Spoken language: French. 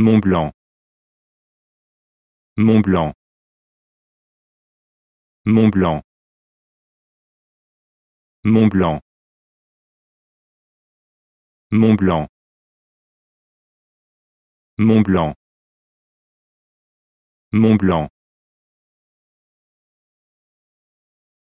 Mont-Blanc Mont-Blanc Mont-Blanc Mont-Blanc Mont-Blanc Mont-Blanc Mont-Blanc